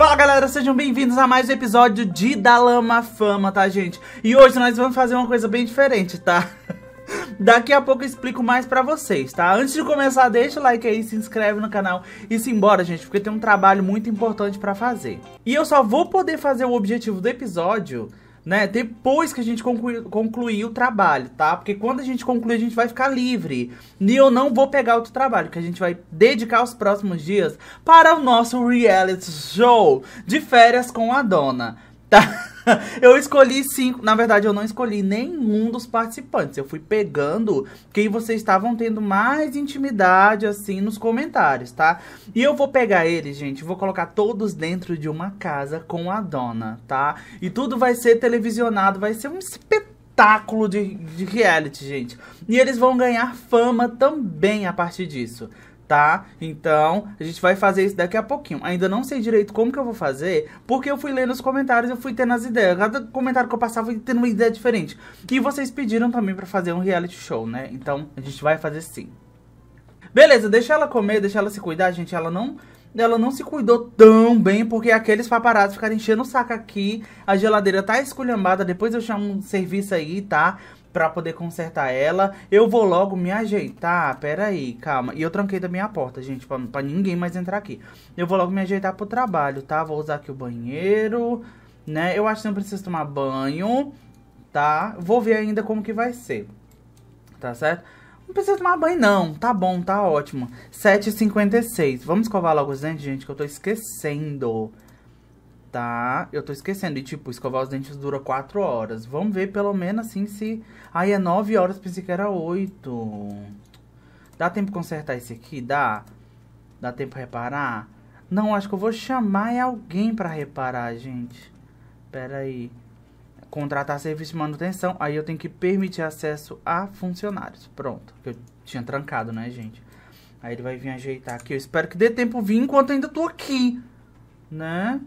Fala galera, sejam bem-vindos a mais um episódio de Da Lama Fama, tá gente? E hoje nós vamos fazer uma coisa bem diferente, tá? Daqui a pouco eu explico mais pra vocês, tá? Antes de começar, deixa o like aí, se inscreve no canal e se embora, gente, porque tem um trabalho muito importante pra fazer. E eu só vou poder fazer o objetivo do episódio né? Depois que a gente concluir, concluir o trabalho, tá? Porque quando a gente concluir, a gente vai ficar livre. E eu não vou pegar outro trabalho, que a gente vai dedicar os próximos dias para o nosso reality show de férias com a dona, tá? eu escolhi cinco. Na verdade, eu não escolhi nenhum dos participantes. Eu fui pegando quem vocês estavam tendo mais intimidade, assim, nos comentários, tá? E eu vou pegar eles, gente. Vou colocar todos dentro de uma casa com a dona, tá? E tudo vai ser televisionado, vai ser um espetáculo de, de reality, gente. E eles vão ganhar fama também a partir disso tá? Então, a gente vai fazer isso daqui a pouquinho. Ainda não sei direito como que eu vou fazer, porque eu fui lendo os comentários, eu fui tendo as ideias. Cada comentário que eu passava, eu tendo uma ideia diferente. E vocês pediram também para fazer um reality show, né? Então, a gente vai fazer sim. Beleza, deixa ela comer, deixa ela se cuidar, gente. Ela não ela não se cuidou tão bem, porque aqueles paparazzi ficaram enchendo o saco aqui, a geladeira tá esculhambada, depois eu chamo um serviço aí, tá? para poder consertar ela. Eu vou logo me ajeitar. Pera aí, calma. E eu tranquei da minha porta, gente, para ninguém mais entrar aqui. Eu vou logo me ajeitar pro trabalho, tá? Vou usar aqui o banheiro, né? Eu acho que não preciso tomar banho, tá? Vou ver ainda como que vai ser. Tá certo? Não precisa tomar banho, não. Tá bom, tá ótimo. 7h56. Vamos escovar logo os dentes, gente, que eu tô esquecendo tá? Eu tô esquecendo. E, tipo, escovar os dentes dura quatro horas. Vamos ver pelo menos assim se. Aí é nove horas, pensei que era oito Dá tempo consertar esse aqui? Dá? Dá tempo reparar? Não, acho que eu vou chamar alguém pra reparar, gente. Pera aí. Contratar serviço de manutenção. Aí eu tenho que permitir acesso a funcionários. Pronto. Que eu tinha trancado, né, gente? Aí ele vai vir ajeitar aqui. Eu espero que dê tempo vir enquanto ainda tô aqui. Né?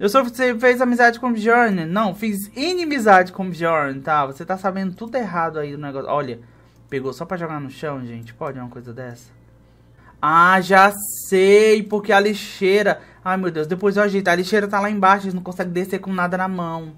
Eu sou você fez amizade com o Bjorn? Não, fiz inimizade com o Bjorn, tá? Você tá sabendo tudo errado aí do negócio. Olha, pegou só pra jogar no chão, gente. Pode uma coisa dessa? Ah, já sei, porque a lixeira... Ai, meu Deus, depois eu ajeito. A lixeira tá lá embaixo, eles não conseguem descer com nada na mão.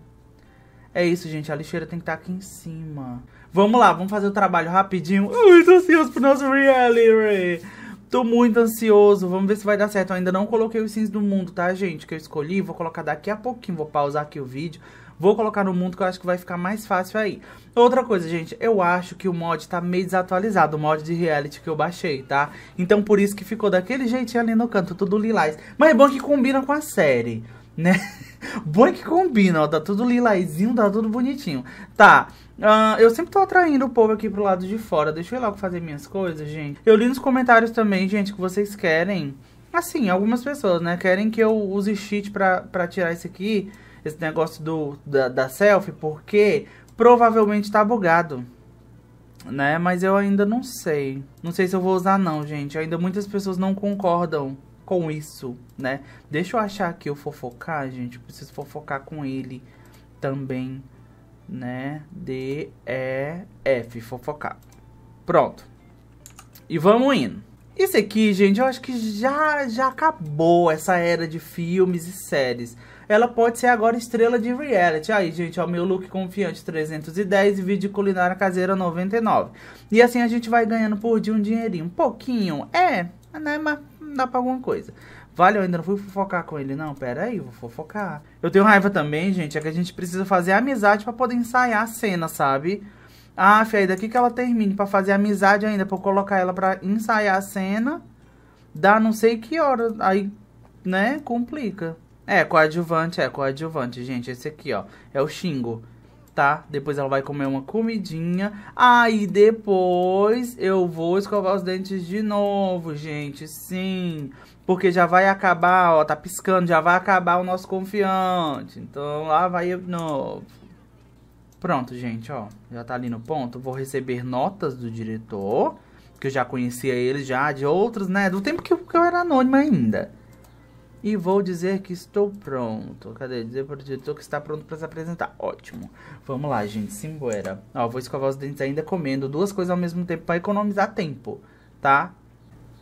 É isso, gente, a lixeira tem que estar tá aqui em cima. Vamos lá, vamos fazer o trabalho rapidinho. Ui, tô ansioso pro nosso reality. Tô muito ansioso, vamos ver se vai dar certo. Eu ainda não coloquei os sims do mundo, tá, gente? Que eu escolhi, vou colocar daqui a pouquinho, vou pausar aqui o vídeo. Vou colocar no mundo que eu acho que vai ficar mais fácil aí. Outra coisa, gente, eu acho que o mod tá meio desatualizado, o mod de reality que eu baixei, tá? Então por isso que ficou daquele jeitinho ali no canto, tudo lilás. Mas é bom que combina com a série né? Bom é que combina, ó, tá tudo lilazinho, tá tudo bonitinho. Tá, uh, eu sempre tô atraindo o povo aqui pro lado de fora. Deixa eu ir logo fazer minhas coisas, gente. Eu li nos comentários também, gente, que vocês querem... Assim, algumas pessoas, né? Querem que eu use cheat pra, pra tirar isso aqui, esse negócio do, da, da selfie, porque provavelmente tá bugado né? Mas eu ainda não sei. Não sei se eu vou usar não, gente. Ainda muitas pessoas não concordam com isso, né? Deixa eu achar aqui o fofocar, gente. Eu preciso fofocar com ele também, né? D, E, F, fofocar. Pronto. E vamos indo. Isso aqui, gente, eu acho que já, já acabou essa era de filmes e séries. Ela pode ser agora estrela de reality. Aí, gente, ó, meu look confiante 310 e vídeo culinária caseira 99. E assim a gente vai ganhando por dia um dinheirinho. Um pouquinho, é, ah, né, mas dá pra alguma coisa. Vale, eu ainda não fui fofocar com ele. Não, pera aí, vou fofocar. Eu tenho raiva também, gente, é que a gente precisa fazer amizade para poder ensaiar a cena, sabe? Ah, fia, daqui que ela termine para fazer amizade ainda, pra eu colocar ela pra ensaiar a cena, dá não sei que hora, aí, né, complica. É, coadjuvante, é, coadjuvante, gente, esse aqui, ó, é o Xingo tá? Depois ela vai comer uma comidinha. Aí depois eu vou escovar os dentes de novo, gente. Sim. Porque já vai acabar, ó, tá piscando, já vai acabar o nosso confiante. Então lá vai eu de novo. Pronto, gente, ó. Já tá ali no ponto. Vou receber notas do diretor, que eu já conhecia ele já de outros, né? Do tempo que eu era anônima ainda e vou dizer que estou pronto. Cadê? Dizer para o diretor que está pronto para se apresentar. Ótimo. Vamos lá, gente. Simbora. Ó, vou escovar os dentes ainda comendo duas coisas ao mesmo tempo para economizar tempo, tá?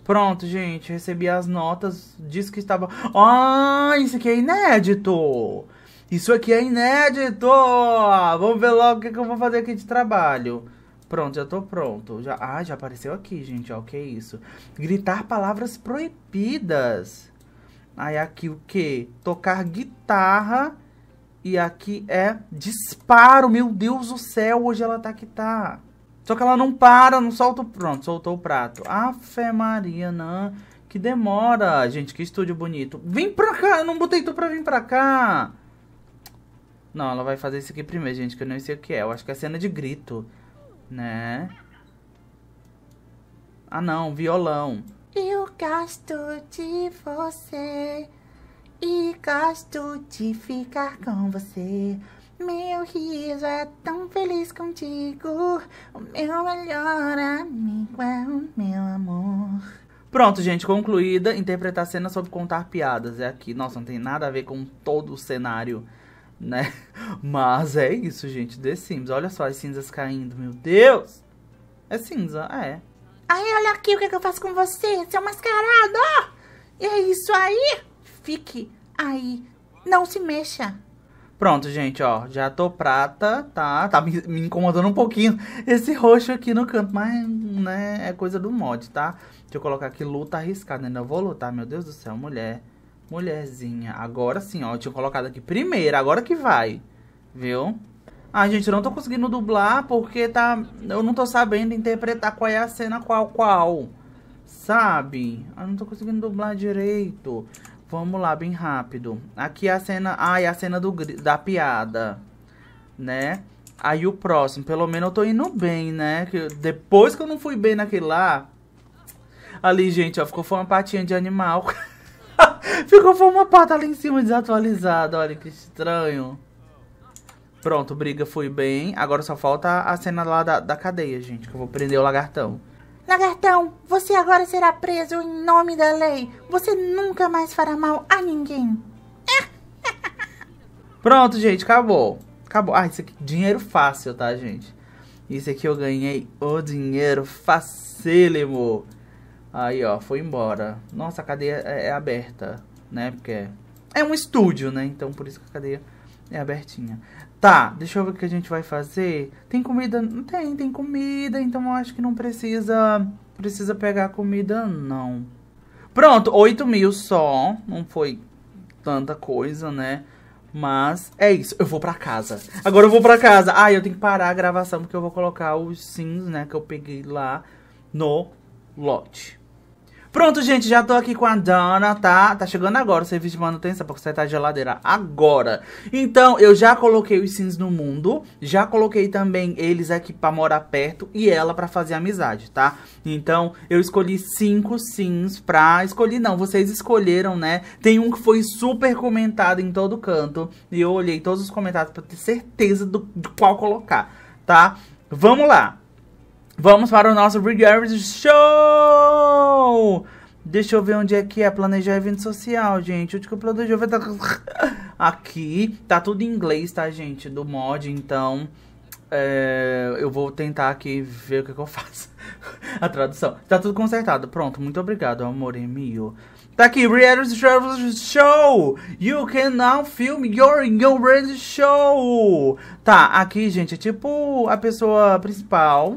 Pronto, gente. Recebi as notas. Disse que estava... Ah, isso aqui é inédito! Isso aqui é inédito! Vamos ver logo o que, que eu vou fazer aqui de trabalho. Pronto, já tô pronto. Já... Ah, já apareceu aqui, gente. Ó, o que é isso? Gritar palavras proibidas. Aí aqui o que? Tocar guitarra. E aqui é disparo. Meu Deus do céu, hoje ela tá que tá. Só que ela não para, não solta o... Pronto, soltou o prato. a Maria, não. Que demora, gente. Que estúdio bonito. Vem pra cá. Eu não botei tu pra vir pra cá. Não, ela vai fazer isso aqui primeiro, gente. Que eu não sei o que é. Eu acho que é cena de grito. Né? Ah, não. Violão. Eu gosto de você e gosto de ficar com você. Meu riso é tão feliz contigo. O meu melhor amigo é o meu amor. Pronto, gente, concluída. Interpretar cenas sobre contar piadas. É aqui. Nossa, não tem nada a ver com todo o cenário, né? Mas é isso, gente. The Sims. Olha só as cinzas caindo, meu Deus! É cinza, é. Aí, olha aqui o que, é que eu faço com você, seu mascarado, ó. É isso aí. Fique aí. Não se mexa. Pronto, gente, ó. Já tô prata, tá? Tá me, me, incomodando um pouquinho esse roxo aqui no canto. Mas, né, é coisa do mod, tá? Deixa eu colocar aqui luta arriscada. Ainda vou lutar, meu Deus do céu, mulher. Mulherzinha. Agora sim, ó. Eu tinha colocado aqui primeiro, agora que vai. Viu? Ah, gente, eu não tô conseguindo dublar porque tá. Eu não tô sabendo interpretar qual é a cena qual qual. Sabe? Eu não tô conseguindo dublar direito. Vamos lá, bem rápido. Aqui é a cena. Ai, é a cena do, da piada. Né? Aí o próximo. Pelo menos eu tô indo bem, né? Que depois que eu não fui bem naquele lá. Ali, gente, ó, ficou foi uma patinha de animal. ficou foi uma pata ali em cima desatualizada. Olha que estranho. Pronto, briga, foi bem. Agora só falta a cena lá da, da cadeia, gente, que eu vou prender o lagartão. Lagartão, você agora será preso em nome da lei. Você nunca mais fará mal a ninguém. Pronto, gente, acabou. Acabou. Ah, isso aqui, dinheiro fácil, tá, gente? Isso aqui eu ganhei o dinheiro facílimo. Aí, ó, foi embora. Nossa, a cadeia é, é aberta, né? Porque é um estúdio, né? Então, por isso que a cadeia é abertinha. Tá, deixa eu ver o que a gente vai fazer. Tem comida? Não tem, tem comida, então eu acho que não precisa precisa pegar comida, não. Pronto, 8 mil só. Não foi tanta coisa, né? Mas é isso, eu vou pra casa. Agora eu vou pra casa. Ah, eu tenho que parar a gravação porque eu vou colocar os sims, né, que eu peguei lá no lote. Pronto, gente, já tô aqui com a Dana, tá? Tá chegando agora o serviço de manutenção você tá de geladeira agora. Então, eu já coloquei os sims no mundo, já coloquei também eles aqui pra morar perto e ela pra fazer amizade, tá? Então, eu escolhi cinco sims pra... Escolhi não, vocês escolheram, né? Tem um que foi super comentado em todo canto e eu olhei todos os comentários pra ter certeza do, do qual colocar, tá? Vamos lá! Vamos para o nosso Regards Show! Deixa eu ver onde é que é planejar evento social, gente. Onde que eu planejei evento... Aqui, tá tudo em inglês, tá, gente? Do mod, então... É, eu vou tentar aqui ver o que, que eu faço. a tradução. Tá tudo consertado. Pronto, muito obrigado, amor mio. Tá aqui, reality show! You can now film your, your reality show! Tá, aqui, gente, é tipo a pessoa principal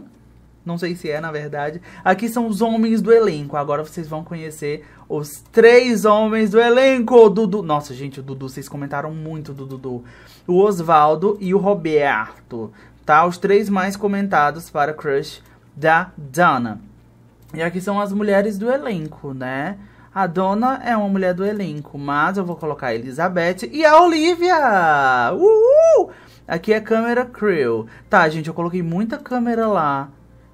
não sei se é, na verdade. Aqui são os homens do elenco. Agora vocês vão conhecer os três homens do elenco. Dudu. Nossa, gente, o Dudu, vocês comentaram muito do Dudu. O Osvaldo e o Roberto. Tá? Os três mais comentados para Crush da Dana. E aqui são as mulheres do elenco, né? A dona é uma mulher do elenco, mas eu vou colocar a Elizabeth e a Olivia! Uhul! Aqui é câmera crew. Tá, gente, eu coloquei muita câmera lá.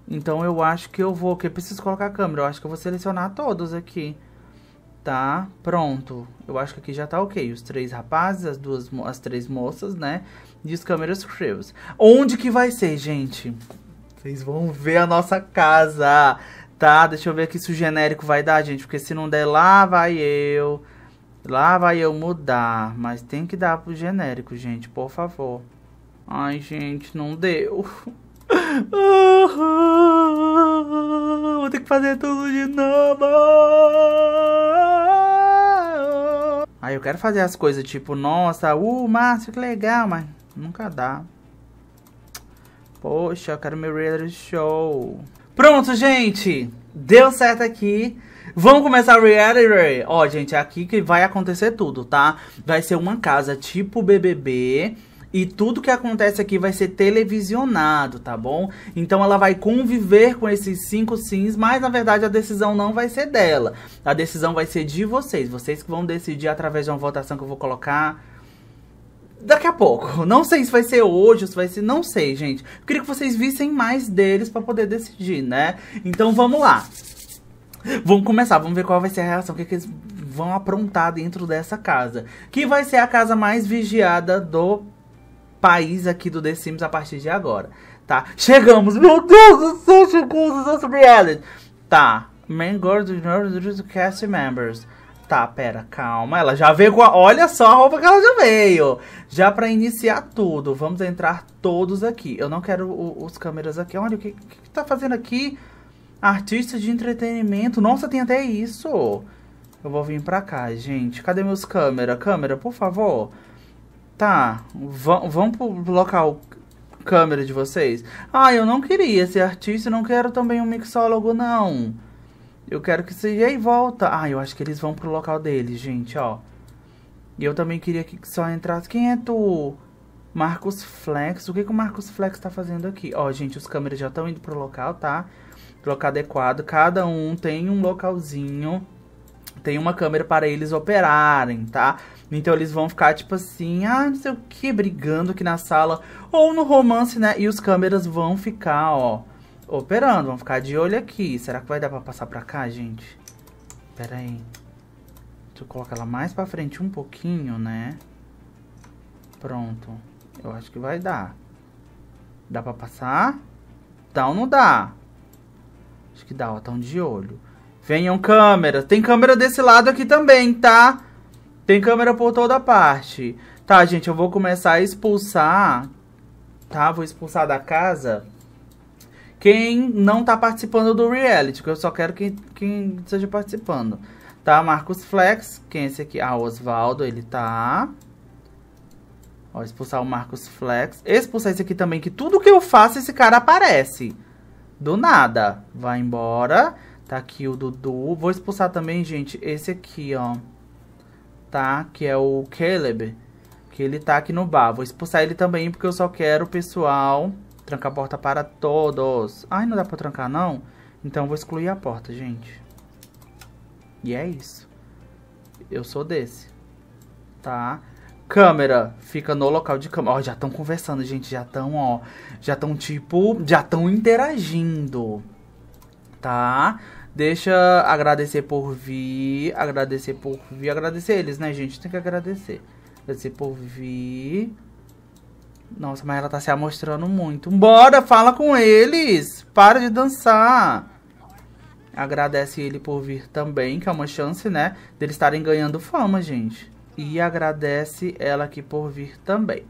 Então eu acho que eu vou, que eu preciso colocar a câmera, eu acho que eu vou selecionar todos aqui. Tá, pronto. Eu acho que aqui já tá ok. Os três rapazes, as duas, as três moças, né? E os câmeras crews. Onde que vai ser, gente? Vocês vão ver a nossa casa, tá? Deixa eu ver aqui se o genérico vai dar, gente. Porque se não der, lá vai eu. Lá vai eu mudar. Mas tem que dar pro genérico, gente, por favor. Ai, gente, não deu. Uhum. Vou ter que fazer tudo de novo. Aí eu quero fazer as coisas tipo, nossa, uh, Márcio, que legal, mas nunca dá. Poxa, eu quero meu reality show. Pronto, gente! Deu certo aqui. Vamos começar o reality. Ó, gente, é aqui que vai acontecer tudo, tá? Vai ser uma casa tipo BBB e tudo que acontece aqui vai ser televisionado, tá bom? Então ela vai conviver com esses cinco sims, mas na verdade a decisão não vai ser dela. A decisão vai ser de vocês. Vocês que vão decidir através de uma votação que eu vou colocar daqui a pouco. Não sei se vai ser hoje, se vai ser, não sei, gente. Eu queria que vocês vissem mais deles para poder decidir, né? Então vamos lá. Vamos começar, vamos ver qual vai ser a reação, o que, é que eles vão aprontar dentro dessa casa, que vai ser a casa mais vigiada do país aqui do The Sims a partir de agora, tá? Chegamos, meu Deus do céu, chegamos ao reality. Tá, main girl do cast members. Tá, pera, calma, ela já veio com a... Olha só a roupa que ela já veio. Já pra iniciar tudo, vamos entrar todos aqui. Eu não quero o, os câmeras aqui. Olha, o que, que, que tá fazendo aqui? Artista de entretenimento. Nossa, tem até isso. Eu vou vir pra cá, gente. Cadê meus câmera? Câmera, por favor. Tá, vamos pro local câmera de vocês. Ah, eu não queria ser artista, não quero também um mixólogo, não. Eu quero que seja e volta. Ah, eu acho que eles vão pro local deles, gente, ó. E eu também queria que só entrasse. Quem é tu? Marcos Flex. O que, que o Marcos Flex tá fazendo aqui? Ó, gente, os câmeras já estão indo pro local, tá? Local adequado. Cada um tem um localzinho tem uma câmera para eles operarem, tá? Então eles vão ficar tipo assim, ah, não sei o que, brigando aqui na sala ou no romance, né? E os câmeras vão ficar, ó, operando, vão ficar de olho aqui. Será que vai dar para passar para cá, gente? Pera aí. Deixa eu colocar ela mais para frente um pouquinho, né? Pronto. Eu acho que vai dar. Dá para passar? Dá então, ou não dá? Acho que dá, ó, tão de olho. Venham câmeras. Tem câmera desse lado aqui também, tá? Tem câmera por toda parte. Tá, gente, eu vou começar a expulsar, tá? Vou expulsar da casa quem não tá participando do reality, que eu só quero que quem esteja participando. Tá, Marcos Flex, quem é esse aqui? Ah, Oswaldo ele tá... Ó, expulsar o Marcos Flex. Expulsar esse aqui também, que tudo que eu faço, esse cara aparece. Do nada. Vai embora. Tá aqui o Dudu. Vou expulsar também, gente, esse aqui, ó. Tá? Que é o Caleb. Que ele tá aqui no bar. Vou expulsar ele também, porque eu só quero o pessoal... Trancar a porta para todos. Ai, não dá pra trancar, não? Então vou excluir a porta, gente. E é isso. Eu sou desse. Tá? Câmera fica no local de câmera. Ó, já estão conversando, gente. Já estão, ó. Já estão, tipo... Já estão interagindo. Tá? Deixa agradecer por vir, agradecer por vir, agradecer eles, né, gente? Tem que agradecer. Agradecer por vir. Nossa, mas ela tá se amostrando muito. Bora, fala com eles! Para de dançar! Agradece ele por vir também, que é uma chance, né? Deles estarem ganhando fama, gente. E agradece ela aqui por vir também,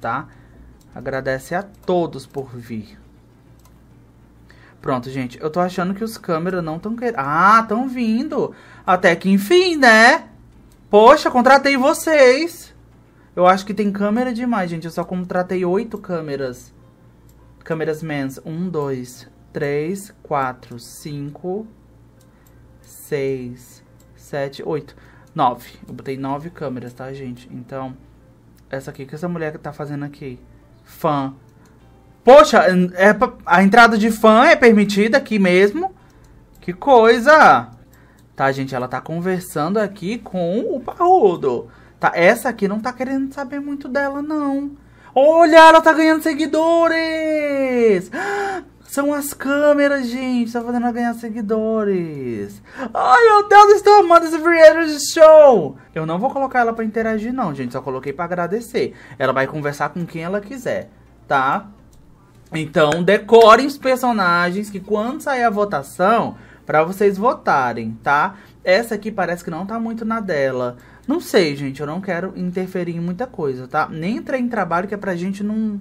tá? Agradece a todos por vir. Pronto, gente. Eu tô achando que os câmeras não estão querendo. Ah, tão vindo. Até que enfim, né? Poxa, contratei vocês. Eu acho que tem câmera demais, gente. Eu só contratei oito câmeras. Câmeras mens. Um, dois, três, quatro, cinco, seis, sete, oito, nove. Eu botei nove câmeras, tá, gente? Então, essa aqui. O que essa mulher tá fazendo aqui? Fã. Poxa, é, a entrada de fã é permitida aqui mesmo. Que coisa! Tá, gente, ela tá conversando aqui com o Parrudo. Tá, essa aqui não tá querendo saber muito dela, não. Olha, ela tá ganhando seguidores! São as câmeras, gente. Tá fazendo ela ganhar seguidores. Ai, meu Deus, estou amando esse reality show. Eu não vou colocar ela pra interagir, não, gente. Só coloquei pra agradecer. Ela vai conversar com quem ela quiser, tá? Então, decorem os personagens que quando sair a votação, para vocês votarem, tá? Essa aqui parece que não tá muito na dela. Não sei, gente, eu não quero interferir em muita coisa, tá? Nem entrar em trabalho que é pra gente não...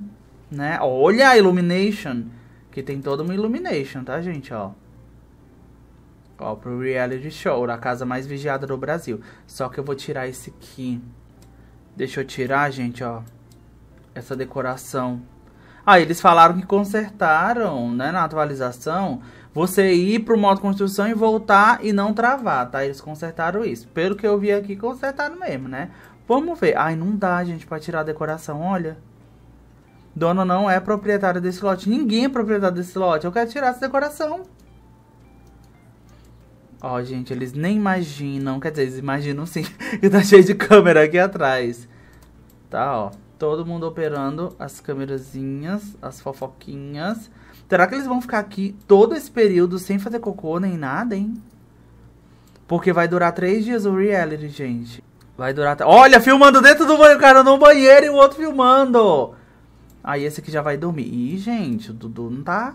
Né? Olha a Illumination, que tem toda uma Illumination, tá, gente, ó. Ó, pro reality show, a casa mais vigiada do Brasil. Só que eu vou tirar esse aqui. Deixa eu tirar, gente, ó. Essa decoração. Aí ah, eles falaram que consertaram, né, na atualização, você ir pro modo construção e voltar e não travar, tá? Eles consertaram isso. Pelo que eu vi aqui, consertaram mesmo, né? Vamos ver. Ai, não dá, gente, pra tirar a decoração, olha. Dona não é proprietária desse lote. Ninguém é proprietário desse lote. Eu quero tirar essa decoração. Ó, oh, gente, eles nem imaginam. Quer dizer, eles imaginam sim que tá cheio de câmera aqui atrás. Tá, ó. Todo mundo operando as câmerazinhas, as fofoquinhas. Será que eles vão ficar aqui todo esse período sem fazer cocô nem nada, hein? Porque vai durar três dias o reality, gente. Vai durar. Olha, filmando dentro do banheiro, cara no banheiro e o outro filmando. Aí esse aqui já vai dormir. Ih, gente, o Dudu não tá.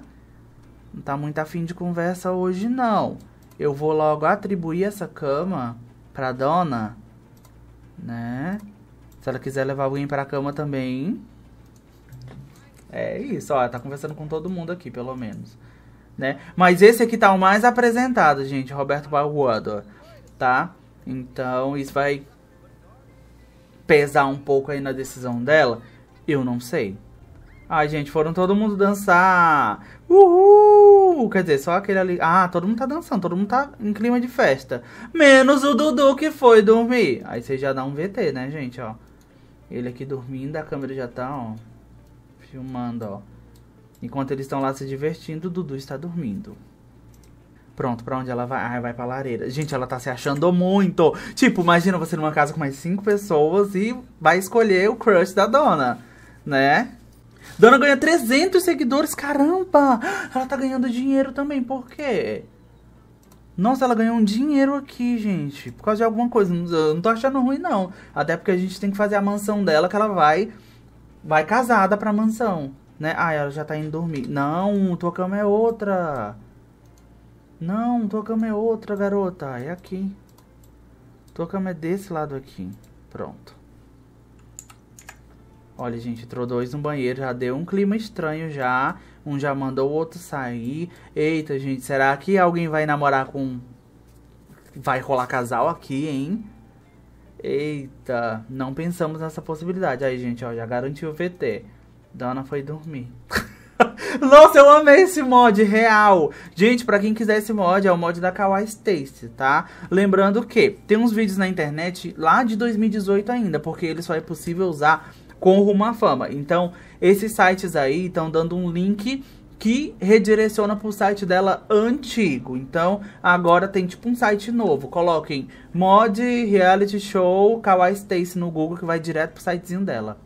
Não tá muito afim de conversa hoje, não. Eu vou logo atribuir essa cama pra dona, né? Se ela quiser levar alguém pra cama também. É isso, ó. Tá conversando com todo mundo aqui, pelo menos. Né? Mas esse aqui tá o mais apresentado, gente. Roberto Barruado, tá? Então, isso vai pesar um pouco aí na decisão dela. Eu não sei. Ai, gente, foram todo mundo dançar. Uhul! Quer dizer, só aquele ali. Ah, todo mundo tá dançando, todo mundo tá em clima de festa. Menos o Dudu que foi dormir. Aí você já dá um VT, né, gente, ó. Ele aqui dormindo, a câmera já tá, ó, filmando, ó. Enquanto eles estão lá se divertindo, Dudu está dormindo. Pronto, pra onde ela vai? Ah, vai pra lareira. Gente, ela tá se achando muito. Tipo, imagina você numa casa com mais cinco pessoas e vai escolher o crush da dona, né? Dona ganha 300 seguidores, caramba! Ela tá ganhando dinheiro também, por quê? Nossa, ela ganhou um dinheiro aqui, gente. Por causa de alguma coisa. Eu não tô achando ruim, não. Até porque a gente tem que fazer a mansão dela, que ela vai. Vai casada pra mansão. Né? Ah, ela já tá indo dormir. Não, tua cama é outra. Não, tua cama é outra, garota. É aqui. Tua cama é desse lado aqui. Pronto. Olha, gente, entrou dois no banheiro. Já deu um clima estranho já. Um já mandou o outro sair. Eita, gente, será que alguém vai namorar com. Vai rolar casal aqui, hein? Eita, não pensamos nessa possibilidade. Aí, gente, ó, já garantiu o VT. Dona foi dormir. Nossa, eu amei esse mod, real. Gente, pra quem quiser esse mod, é o mod da Kawaii Stacy, tá? Lembrando que tem uns vídeos na internet lá de 2018 ainda, porque ele só é possível usar com rumo à fama. Então, esses sites aí estão dando um link que redireciona para o site dela antigo. Então, agora tem tipo um site novo. Coloquem mod reality show Kawaii Stacy no Google que vai direto para o sitezinho dela.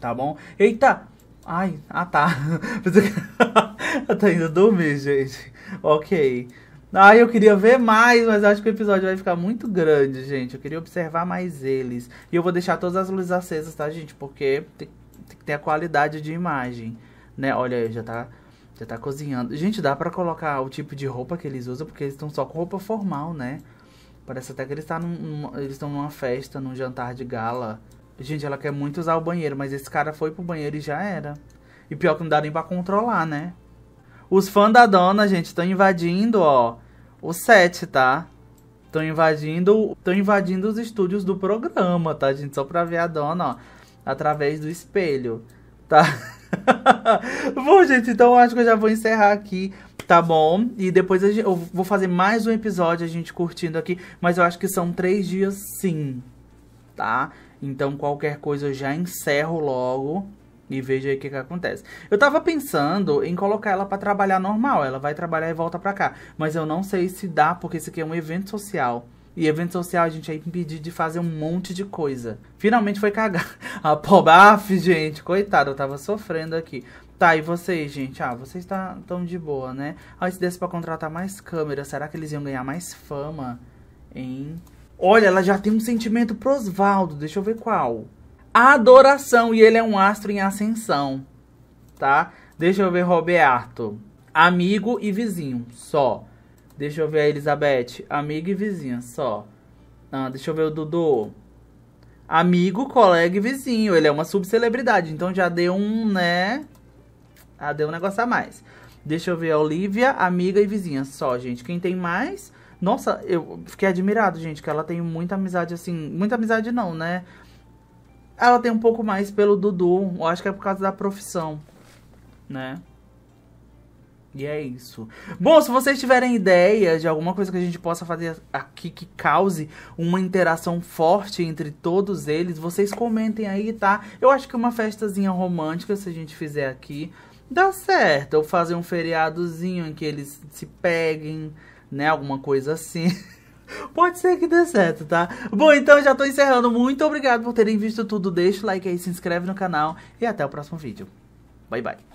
Tá bom? Eita! Ai, ah tá. tá indo dormir, gente. Ok. Ai, ah, eu queria ver mais, mas acho que o episódio vai ficar muito grande, gente. Eu queria observar mais eles. E eu vou deixar todas as luzes acesas, tá, gente? Porque tem, tem que ter a qualidade de imagem, né? Olha aí, já tá, já tá cozinhando. Gente, dá pra colocar o tipo de roupa que eles usam, porque eles estão só com roupa formal, né? Parece até que eles tá num, num, estão numa festa, num jantar de gala. Gente, ela quer muito usar o banheiro, mas esse cara foi pro banheiro e já era. E pior que não dá nem pra controlar, né? Os fãs da dona, gente, estão invadindo, ó o set, tá? Estão invadindo, tão invadindo os estúdios do programa, tá, gente? Só pra ver a dona, ó, através do espelho, tá? bom, gente, então acho que eu já vou encerrar aqui, tá bom? E depois gente, eu vou fazer mais um episódio, a gente curtindo aqui, mas eu acho que são três dias sim, tá? Então qualquer coisa eu já encerro logo, e veja aí o que, que acontece. Eu tava pensando em colocar ela para trabalhar normal. Ela vai trabalhar e volta para cá. Mas eu não sei se dá, porque isso aqui é um evento social. E evento social a gente é impedido de fazer um monte de coisa. Finalmente foi cagar. A pobre. Af, gente, coitada, eu tava sofrendo aqui. Tá, e vocês, gente? Ah, vocês tá tá, de boa, né? Ah, se desse pra contratar mais câmeras, será que eles iam ganhar mais fama? Hein? Olha, ela já tem um sentimento pro Osvaldo. Deixa eu ver qual adoração. E ele é um astro em ascensão, tá? Deixa eu ver Roberto. Amigo e vizinho, só. Deixa eu ver a Elizabeth. Amiga e vizinha, só. Ah, deixa eu ver o Dudu. Amigo, colega e vizinho. Ele é uma subcelebridade, então já deu um, né? Ah, deu um negócio a mais. Deixa eu ver a Olivia, amiga e vizinha. Só, gente. Quem tem mais? Nossa, eu fiquei admirado, gente, que ela tem muita amizade, assim. Muita amizade não, né? Ela tem um pouco mais pelo Dudu. Eu acho que é por causa da profissão, né? E é isso. Bom, se vocês tiverem ideia de alguma coisa que a gente possa fazer aqui que cause uma interação forte entre todos eles, vocês comentem aí, tá? Eu acho que uma festazinha romântica, se a gente fizer aqui, dá certo. Ou fazer um feriadozinho em que eles se peguem, né? Alguma coisa assim. Pode ser que dê certo, tá? Bom, então já tô encerrando. Muito obrigado por terem visto tudo. Deixa o like aí, se inscreve no canal e até o próximo vídeo. Bye, bye.